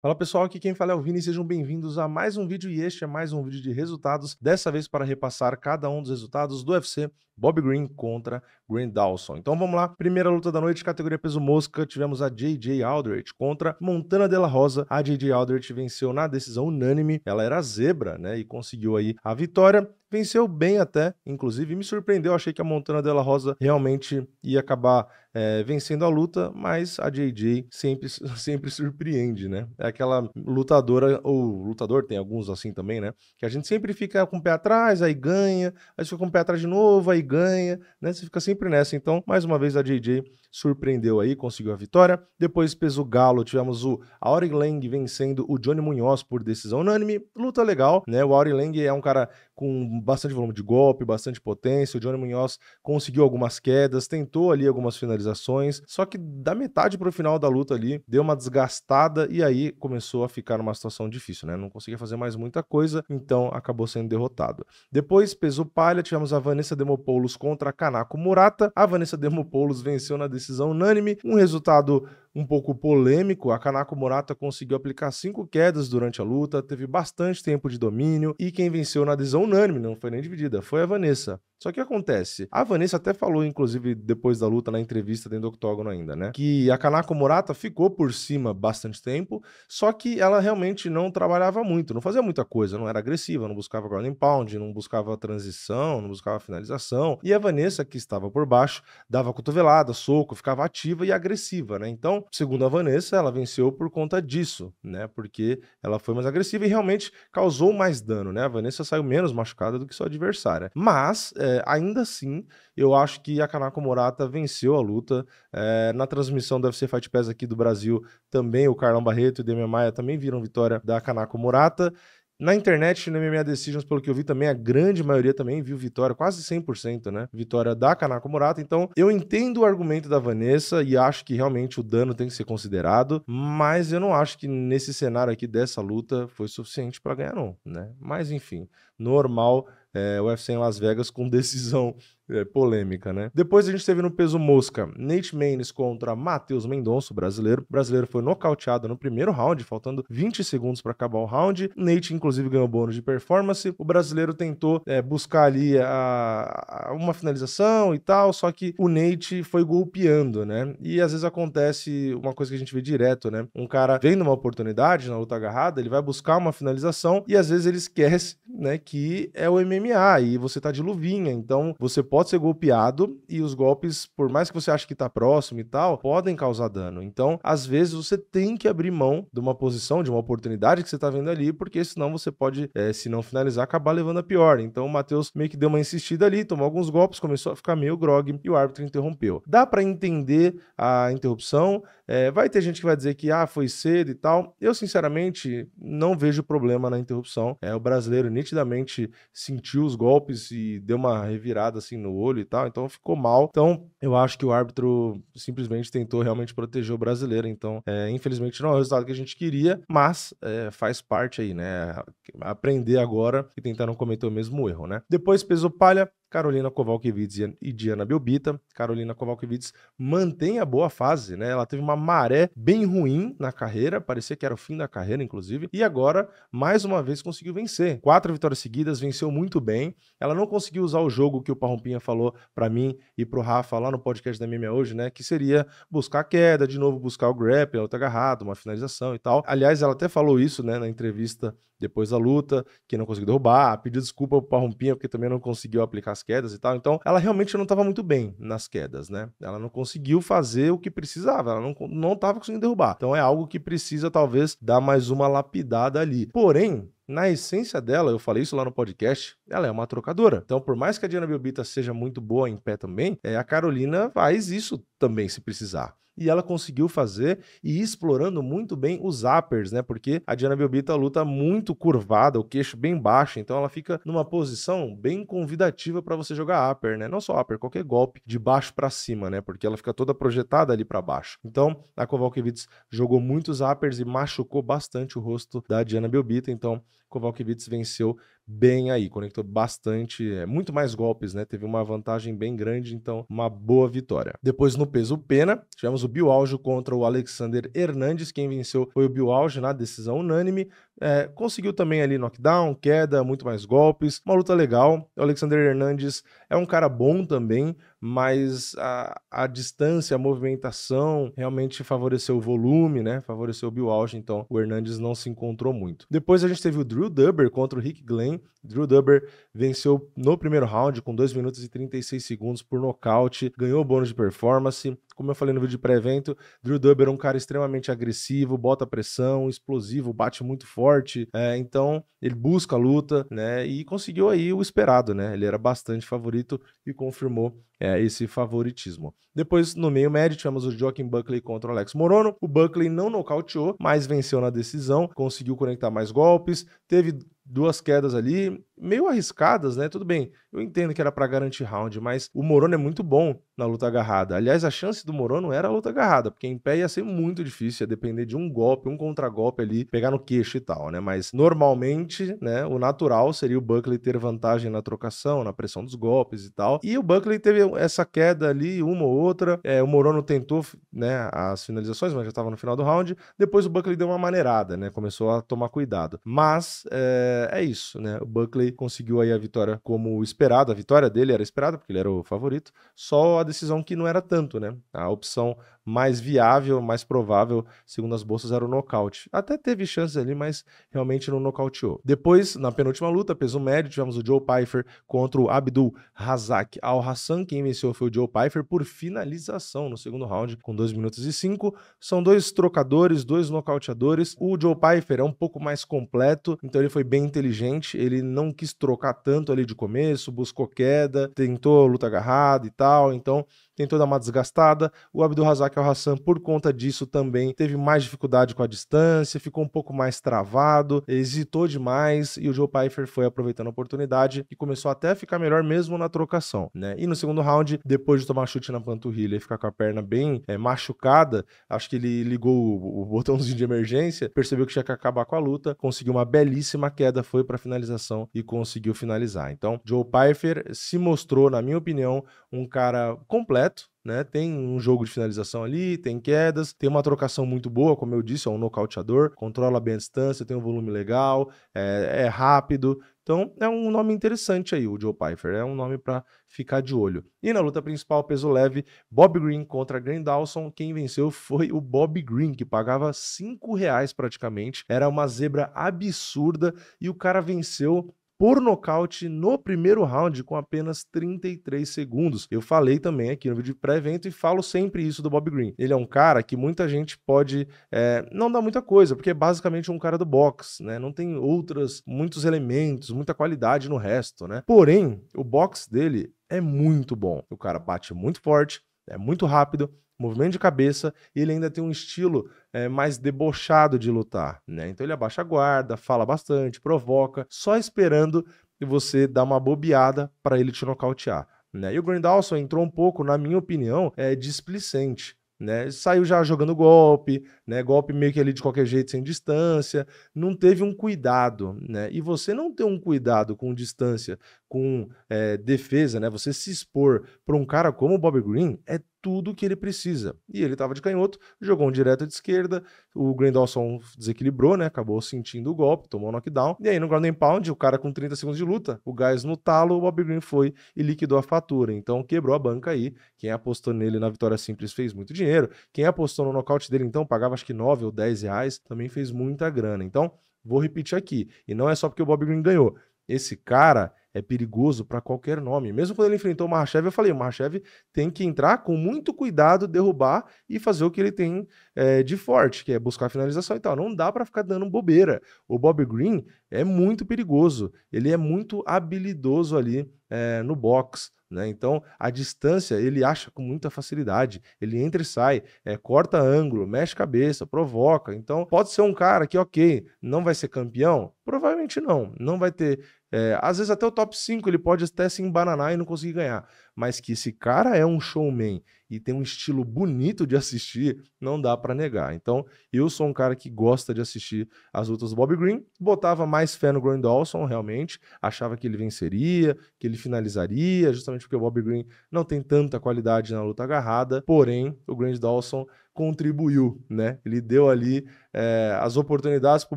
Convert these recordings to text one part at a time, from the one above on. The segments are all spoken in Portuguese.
Fala pessoal, aqui quem fala é o Vini, sejam bem-vindos a mais um vídeo e este é mais um vídeo de resultados, dessa vez para repassar cada um dos resultados do UFC Bob Green contra Green Dawson. Então vamos lá, primeira luta da noite, categoria peso mosca, tivemos a JJ Aldrich contra Montana Della Rosa. A JJ Aldrich venceu na decisão unânime, ela era zebra, né, e conseguiu aí a vitória. Venceu bem até, inclusive me surpreendeu, achei que a Montana Della Rosa realmente ia acabar é, vencendo a luta, mas a JJ sempre, sempre surpreende, né? É aquela lutadora, ou lutador, tem alguns assim também, né? Que a gente sempre fica com o pé atrás, aí ganha, aí fica com o pé atrás de novo, aí ganha, né? Você fica sempre nessa. Então, mais uma vez, a JJ surpreendeu aí, conseguiu a vitória. Depois peso galo, tivemos o Auri Lang vencendo o Johnny Munhoz por decisão unânime. Luta legal, né? O Auri Lang é um cara com bastante volume de golpe, bastante potência. O Johnny Munhoz conseguiu algumas quedas, tentou ali algumas finalizações, só que da metade pro final da luta ali, deu uma desgastada e aí começou a ficar numa situação difícil, né? Não conseguia fazer mais muita coisa, então acabou sendo derrotado. Depois, peso palha, tivemos a Vanessa Demopoulos Demopoulos contra Kanako Murata. A Vanessa Demopoulos venceu na decisão unânime, um resultado um pouco polêmico, a Kanako Murata conseguiu aplicar cinco quedas durante a luta, teve bastante tempo de domínio e quem venceu na decisão unânime, não foi nem dividida, foi a Vanessa. Só que acontece, a Vanessa até falou, inclusive, depois da luta, na entrevista dentro do octógono ainda, né? Que a Kanako Murata ficou por cima bastante tempo, só que ela realmente não trabalhava muito, não fazia muita coisa, não era agressiva, não buscava ground and pound, não buscava transição, não buscava finalização. E a Vanessa, que estava por baixo, dava cotovelada, soco, ficava ativa e agressiva, né? Então, segundo a Vanessa, ela venceu por conta disso, né? Porque ela foi mais agressiva e realmente causou mais dano, né? A Vanessa saiu menos machucada do que sua adversária. Mas, é, ainda assim, eu acho que a Kanako Morata venceu a luta. É, na transmissão do UFC Fight Pass aqui do Brasil, também o Carlão Barreto e o Demian Maia também viram vitória da Kanako Morata. Na internet, no MMA Decisions, pelo que eu vi também, a grande maioria também viu vitória, quase 100%, né? Vitória da Kanako Murata. Então, eu entendo o argumento da Vanessa e acho que realmente o dano tem que ser considerado, mas eu não acho que nesse cenário aqui dessa luta foi suficiente para ganhar, não, né? Mas enfim, normal, é, UFC em Las Vegas com decisão é, polêmica, né? Depois a gente teve no peso mosca, Nate Maines contra Matheus Mendonça, brasileiro. O brasileiro foi nocauteado no primeiro round, faltando 20 segundos para acabar o round. Nate, inclusive, ganhou bônus de performance. O brasileiro tentou é, buscar ali a, a uma finalização e tal, só que o Nate foi golpeando, né? E às vezes acontece uma coisa que a gente vê direto, né? Um cara vendo uma oportunidade na luta agarrada, ele vai buscar uma finalização e às vezes ele esquece, né, que é o MMA e você tá de luvinha, então você pode pode ser golpeado e os golpes, por mais que você ache que está próximo e tal, podem causar dano. Então, às vezes, você tem que abrir mão de uma posição, de uma oportunidade que você está vendo ali, porque senão você pode, é, se não finalizar, acabar levando a pior. Então, o Matheus meio que deu uma insistida ali, tomou alguns golpes, começou a ficar meio grog e o árbitro interrompeu. Dá para entender a interrupção, é, vai ter gente que vai dizer que ah, foi cedo e tal. Eu, sinceramente, não vejo problema na interrupção. É, o brasileiro nitidamente sentiu os golpes e deu uma revirada assim no olho e tal, então ficou mal. Então, eu acho que o árbitro simplesmente tentou realmente proteger o brasileiro. Então, é, infelizmente, não é o resultado que a gente queria, mas é, faz parte aí, né? Aprender agora e tentar não cometer o mesmo erro, né? Depois, peso palha, Carolina Kovalkiewicz e Diana Belbita. Carolina Kovalkiewicz mantém a boa fase, né? Ela teve uma maré bem ruim na carreira, parecia que era o fim da carreira, inclusive, e agora, mais uma vez, conseguiu vencer. Quatro vitórias seguidas, venceu muito bem. Ela não conseguiu usar o jogo que o Parrompinha falou para mim e pro Rafa lá no podcast da MMA hoje, né? Que seria buscar a queda, de novo buscar o grapple, ela luta agarrada, uma finalização e tal. Aliás, ela até falou isso, né, na entrevista depois da luta, que não conseguiu derrubar, pediu desculpa pro Parrompinha porque também não conseguiu aplicar as quedas e tal. Então, ela realmente não estava muito bem nas quedas, né? Ela não conseguiu fazer o que precisava, ela não, não conseguindo derrubar. Então, é algo que precisa, talvez, dar mais uma lapidada ali. Porém, na essência dela, eu falei isso lá no podcast, ela é uma trocadora. Então, por mais que a Diana Biobita seja muito boa em pé também, é, a Carolina faz isso também se precisar e ela conseguiu fazer e explorando muito bem os uppers, né? Porque a Diana Belbita luta muito curvada, o queixo bem baixo, então ela fica numa posição bem convidativa para você jogar upper, né? Não só upper, qualquer golpe de baixo para cima, né? Porque ela fica toda projetada ali para baixo. Então, a Kovalkiewicz jogou muitos uppers e machucou bastante o rosto da Diana Belbita, então Kovalkiewicz venceu bem aí, conectou bastante, é, muito mais golpes, né? Teve uma vantagem bem grande, então uma boa vitória. Depois no peso pena, tivemos o Bill contra o Alexander Hernandes, quem venceu foi o Bill na decisão unânime, é, conseguiu também ali knockdown, queda, muito mais golpes, uma luta legal. O Alexander Hernandes é um cara bom também, mas a, a distância, a movimentação realmente favoreceu o volume, né? Favoreceu o Bill Walsh, então o Hernandes não se encontrou muito. Depois a gente teve o Drew Dubber contra o Rick Glenn. Drew Dubber venceu no primeiro round com 2 minutos e 36 segundos por nocaute, ganhou o bônus de performance, como eu falei no vídeo de pré-evento, Drew Dober é um cara extremamente agressivo, bota pressão, explosivo, bate muito forte. É, então, ele busca a luta, né? E conseguiu aí o esperado, né? Ele era bastante favorito e confirmou é, esse favoritismo. Depois, no meio médio, tivemos o Joaquim Buckley contra o Alex Morono. O Buckley não nocauteou, mas venceu na decisão, conseguiu conectar mais golpes, teve duas quedas ali, meio arriscadas, né? Tudo bem, eu entendo que era para garantir round, mas o Morono é muito bom na luta agarrada. Aliás, a chance do Morono era a luta agarrada, porque em pé ia ser muito difícil, ia depender de um golpe, um contragolpe ali, pegar no queixo e tal, né? Mas normalmente, né, o natural seria o Buckley ter vantagem na trocação, na pressão dos golpes e tal. E o Buckley teve essa queda ali, uma ou outra. É, o Morono tentou, né, as finalizações, mas já estava no final do round. Depois o Buckley deu uma maneirada, né? Começou a tomar cuidado. Mas é, é isso, né? O Buckley ele conseguiu aí a vitória como esperado. A vitória dele era esperada, porque ele era o favorito. Só a decisão que não era tanto, né? A opção mais viável, mais provável, segundo as bolsas, era o nocaute. Até teve chances ali, mas realmente não nocauteou. Depois, na penúltima luta, peso médio, tivemos o Joe Pfeiffer contra o Abdul Razak Al-Hassan. Quem venceu foi o Joe Pfeiffer por finalização no segundo round, com 2 minutos e 5. São dois trocadores, dois nocauteadores. O Joe Pfeiffer é um pouco mais completo, então ele foi bem inteligente. Ele não quis trocar tanto ali de começo, buscou queda, tentou luta agarrada e tal. Então, tentou dar uma desgastada. O Abdul Razak Al-Hassan, por conta disso, também teve mais dificuldade com a distância, ficou um pouco mais travado, hesitou demais e o Joe Pfeiffer foi aproveitando a oportunidade e começou até a ficar melhor mesmo na trocação, né? E no segundo round, depois de tomar chute na panturrilha e ficar com a perna bem é, machucada, acho que ele ligou o, o botãozinho de emergência, percebeu que tinha que acabar com a luta, conseguiu uma belíssima queda, foi para finalização e conseguiu finalizar. Então, Joe Pfeiffer se mostrou, na minha opinião, um cara completo né? Tem um jogo de finalização ali, tem quedas, tem uma trocação muito boa, como eu disse, é um nocauteador, controla bem a distância, tem um volume legal, é, é rápido. Então é um nome interessante aí, o Joe Pfeiffer, é um nome para ficar de olho. E na luta principal, peso leve, Bob Green contra Grand Dawson, quem venceu foi o Bob Green, que pagava 5 reais praticamente, era uma zebra absurda e o cara venceu por nocaute no primeiro round com apenas 33 segundos. Eu falei também aqui no vídeo de pré-evento e falo sempre isso do Bob Green. Ele é um cara que muita gente pode é, não dar muita coisa, porque é basicamente um cara do box, né? Não tem outras, muitos elementos, muita qualidade no resto, né? Porém, o box dele é muito bom. O cara bate muito forte, é muito rápido, movimento de cabeça e ele ainda tem um estilo é, mais debochado de lutar, né? Então ele abaixa a guarda, fala bastante, provoca, só esperando você dar uma bobeada para ele te nocautear. Né? E o Grindalson entrou um pouco, na minha opinião, é, displicente. Né? Saiu já jogando golpe, né? Golpe meio que ali de qualquer jeito, sem distância. Não teve um cuidado, né? E você não ter um cuidado com distância com é, defesa, né? Você se expor para um cara como o Bob Green é tudo que ele precisa. E ele estava de canhoto, jogou um direto de esquerda, o Dawson desequilibrou, né? Acabou sentindo o golpe, tomou o knockdown. E aí no ground and pound, o cara com 30 segundos de luta, o gás no talo, o Bob Green foi e liquidou a fatura. Então quebrou a banca aí. Quem apostou nele na vitória simples fez muito dinheiro. Quem apostou no nocaute dele então pagava acho que 9 ou 10 reais, também fez muita grana. Então vou repetir aqui, e não é só porque o Bob Green ganhou. Esse cara é perigoso para qualquer nome. Mesmo quando ele enfrentou o Mahashev, eu falei, o Mahashev tem que entrar com muito cuidado, derrubar e fazer o que ele tem é, de forte, que é buscar a finalização e tal. Não dá para ficar dando bobeira. O Bob Green é muito perigoso, ele é muito habilidoso ali é, no box. Né? Então, a distância ele acha com muita facilidade. Ele entra e sai, é, corta ângulo, mexe cabeça, provoca. Então, pode ser um cara que, ok, não vai ser campeão? Provavelmente não. Não vai ter. É, às vezes, até o top 5 ele pode até se embananar e não conseguir ganhar mas que esse cara é um showman e tem um estilo bonito de assistir, não dá para negar. Então, eu sou um cara que gosta de assistir as lutas do Bob Green, botava mais fé no Grand Dawson, realmente, achava que ele venceria, que ele finalizaria, justamente porque o Bob Green não tem tanta qualidade na luta agarrada, porém, o Grand Dawson contribuiu, né? Ele deu ali é, as oportunidades para o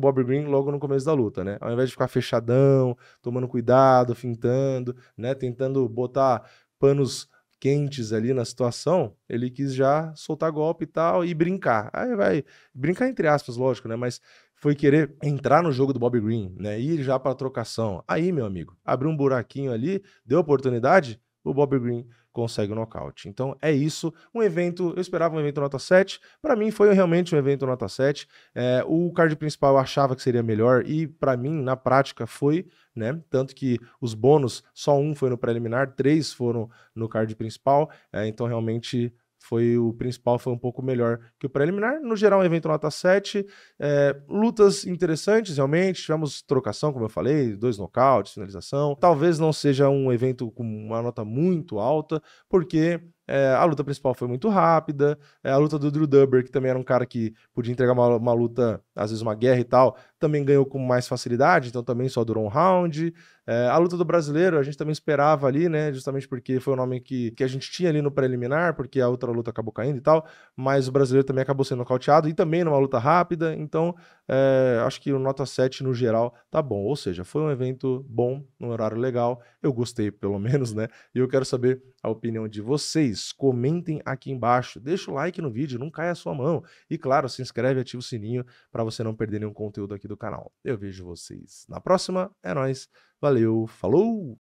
Bob Green logo no começo da luta, né? Ao invés de ficar fechadão, tomando cuidado, fintando, né? Tentando botar panos quentes ali na situação, ele quis já soltar golpe e tal e brincar. Aí vai brincar entre aspas, lógico, né? Mas foi querer entrar no jogo do Bob Green, né? Ir já para trocação. Aí, meu amigo, abriu um buraquinho ali, deu oportunidade, o Bob Green consegue o nocaute. Então é isso. Um evento, eu esperava um evento nota 7. Para mim foi realmente um evento nota 7. É, o card principal eu achava que seria melhor e para mim na prática foi, né? Tanto que os bônus, só um foi no preliminar, três foram no card principal. É, então realmente foi o principal, foi um pouco melhor que o preliminar. No geral, um evento nota 7. É, eh, lutas interessantes, realmente. Tivemos trocação, como eu falei, dois nocautes, finalização. Talvez não seja um evento com uma nota muito alta, porque é, a luta principal foi muito rápida. É, a luta do Drew Dubber, que também era um cara que podia entregar uma, uma, luta, às vezes uma guerra e tal, também ganhou com mais facilidade, então também só durou um round. É, a luta do brasileiro, a gente também esperava ali, né? Justamente porque foi o nome que, que a gente tinha ali no preliminar, porque a outra luta acabou caindo e tal. Mas o brasileiro também acabou sendo cauteado e também numa luta rápida. Então, é, acho que o nota 7 no geral tá bom. Ou seja, foi um evento bom, num horário legal. Eu gostei, pelo menos, né? E eu quero saber a opinião de vocês likes, comentem aqui embaixo, deixa o like no vídeo, não cai a sua mão. E claro, se inscreve e ativa o sininho para você não perder nenhum conteúdo aqui do canal. Eu vejo vocês na próxima, é nós. Valeu, falou!